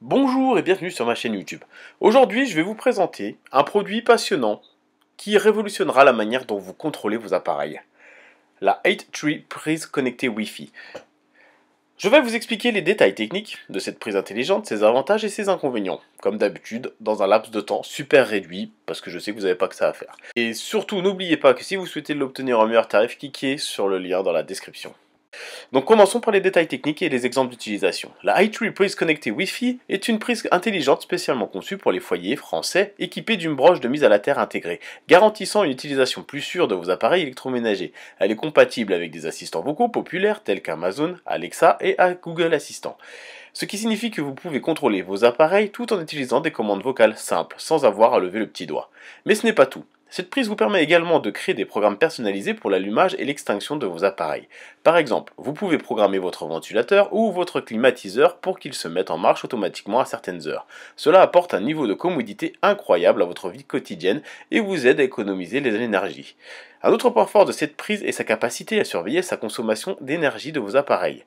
Bonjour et bienvenue sur ma chaîne YouTube. Aujourd'hui, je vais vous présenter un produit passionnant qui révolutionnera la manière dont vous contrôlez vos appareils. La 8-Tree prise connectée Wi-Fi. Je vais vous expliquer les détails techniques de cette prise intelligente, ses avantages et ses inconvénients, comme d'habitude, dans un laps de temps super réduit, parce que je sais que vous n'avez pas que ça à faire. Et surtout, n'oubliez pas que si vous souhaitez l'obtenir en meilleur tarif, cliquez sur le lien dans la description. Donc commençons par les détails techniques et les exemples d'utilisation. La iTree Prise connectée Wi-Fi est une prise intelligente spécialement conçue pour les foyers français équipée d'une broche de mise à la terre intégrée, garantissant une utilisation plus sûre de vos appareils électroménagers. Elle est compatible avec des assistants vocaux populaires tels qu'Amazon, Alexa et Google Assistant. Ce qui signifie que vous pouvez contrôler vos appareils tout en utilisant des commandes vocales simples, sans avoir à lever le petit doigt. Mais ce n'est pas tout. Cette prise vous permet également de créer des programmes personnalisés pour l'allumage et l'extinction de vos appareils. Par exemple, vous pouvez programmer votre ventilateur ou votre climatiseur pour qu'il se mette en marche automatiquement à certaines heures. Cela apporte un niveau de commodité incroyable à votre vie quotidienne et vous aide à économiser les énergies. Un autre point fort de cette prise est sa capacité à surveiller sa consommation d'énergie de vos appareils.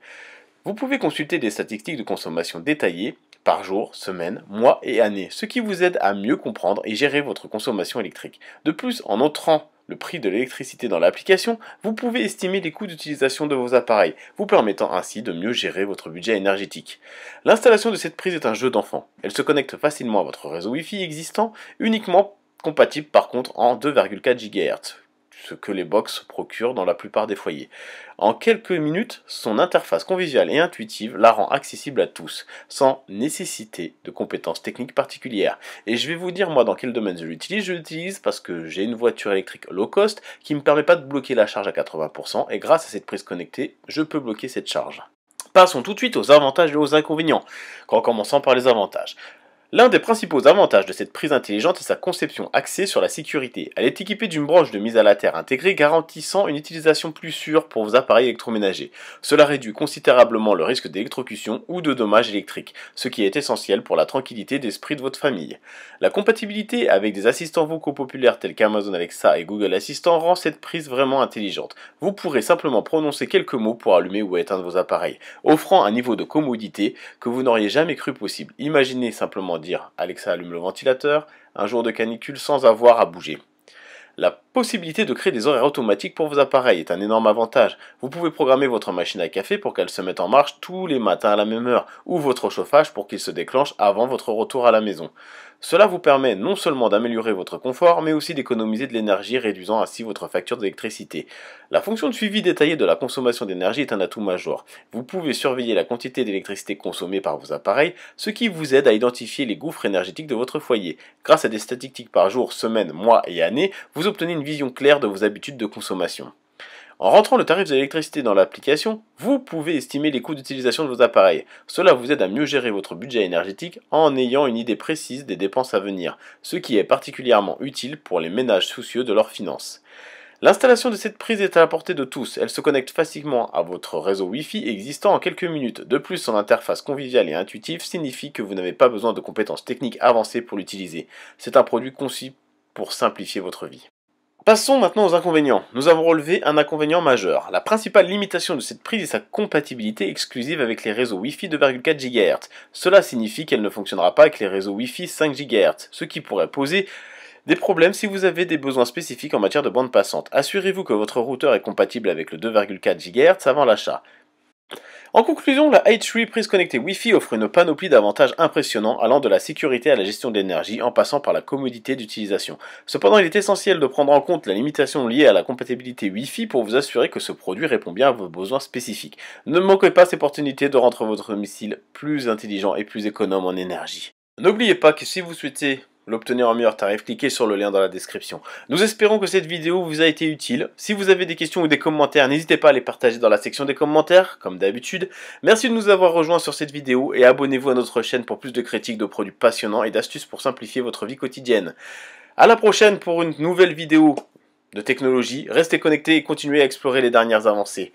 Vous pouvez consulter des statistiques de consommation détaillées, par jour, semaine, mois et année, ce qui vous aide à mieux comprendre et gérer votre consommation électrique. De plus, en entrant le prix de l'électricité dans l'application, vous pouvez estimer les coûts d'utilisation de vos appareils, vous permettant ainsi de mieux gérer votre budget énergétique. L'installation de cette prise est un jeu d'enfant. Elle se connecte facilement à votre réseau Wi-Fi existant, uniquement compatible par contre en 2,4 GHz ce que les box procurent dans la plupart des foyers. En quelques minutes, son interface conviviale et intuitive la rend accessible à tous, sans nécessité de compétences techniques particulières. Et je vais vous dire moi dans quel domaine je l'utilise. Je l'utilise parce que j'ai une voiture électrique low cost qui ne me permet pas de bloquer la charge à 80% et grâce à cette prise connectée, je peux bloquer cette charge. Passons tout de suite aux avantages et aux inconvénients, en commençant par les avantages. L'un des principaux avantages de cette prise intelligente est sa conception axée sur la sécurité. Elle est équipée d'une branche de mise à la terre intégrée garantissant une utilisation plus sûre pour vos appareils électroménagers. Cela réduit considérablement le risque d'électrocution ou de dommages électriques, ce qui est essentiel pour la tranquillité d'esprit de votre famille. La compatibilité avec des assistants vocaux populaires tels qu'Amazon Alexa et Google Assistant rend cette prise vraiment intelligente. Vous pourrez simplement prononcer quelques mots pour allumer ou éteindre vos appareils, offrant un niveau de commodité que vous n'auriez jamais cru possible. Imaginez simplement dire Alexa allume le ventilateur, un jour de canicule sans avoir à bouger. Possibilité de créer des horaires automatiques pour vos appareils est un énorme avantage. Vous pouvez programmer votre machine à café pour qu'elle se mette en marche tous les matins à la même heure, ou votre chauffage pour qu'il se déclenche avant votre retour à la maison. Cela vous permet non seulement d'améliorer votre confort, mais aussi d'économiser de l'énergie, réduisant ainsi votre facture d'électricité. La fonction de suivi détaillé de la consommation d'énergie est un atout majeur. Vous pouvez surveiller la quantité d'électricité consommée par vos appareils, ce qui vous aide à identifier les gouffres énergétiques de votre foyer. Grâce à des statistiques par jour, semaine, mois et année, vous obtenez une vision claire de vos habitudes de consommation. En rentrant le tarif de l'électricité dans l'application, vous pouvez estimer les coûts d'utilisation de vos appareils. Cela vous aide à mieux gérer votre budget énergétique en ayant une idée précise des dépenses à venir, ce qui est particulièrement utile pour les ménages soucieux de leurs finances. L'installation de cette prise est à la portée de tous. Elle se connecte facilement à votre réseau Wi-Fi existant en quelques minutes. De plus, son interface conviviale et intuitive signifie que vous n'avez pas besoin de compétences techniques avancées pour l'utiliser. C'est un produit conçu pour simplifier votre vie. Passons maintenant aux inconvénients. Nous avons relevé un inconvénient majeur. La principale limitation de cette prise est sa compatibilité exclusive avec les réseaux Wi-Fi 2,4 GHz. Cela signifie qu'elle ne fonctionnera pas avec les réseaux Wi-Fi 5 GHz, ce qui pourrait poser des problèmes si vous avez des besoins spécifiques en matière de bande passante. Assurez-vous que votre routeur est compatible avec le 2,4 GHz avant l'achat. En conclusion, la H3 prise connectée Wi-Fi offre une panoplie d'avantages impressionnants allant de la sécurité à la gestion d'énergie en passant par la commodité d'utilisation. Cependant, il est essentiel de prendre en compte la limitation liée à la compatibilité Wi-Fi pour vous assurer que ce produit répond bien à vos besoins spécifiques. Ne manquez pas cette opportunité de rendre votre missile plus intelligent et plus économe en énergie. N'oubliez pas que si vous souhaitez l'obtenir en meilleur tarif, cliquez sur le lien dans la description. Nous espérons que cette vidéo vous a été utile. Si vous avez des questions ou des commentaires, n'hésitez pas à les partager dans la section des commentaires, comme d'habitude. Merci de nous avoir rejoints sur cette vidéo et abonnez-vous à notre chaîne pour plus de critiques de produits passionnants et d'astuces pour simplifier votre vie quotidienne. A la prochaine pour une nouvelle vidéo de technologie. Restez connectés et continuez à explorer les dernières avancées.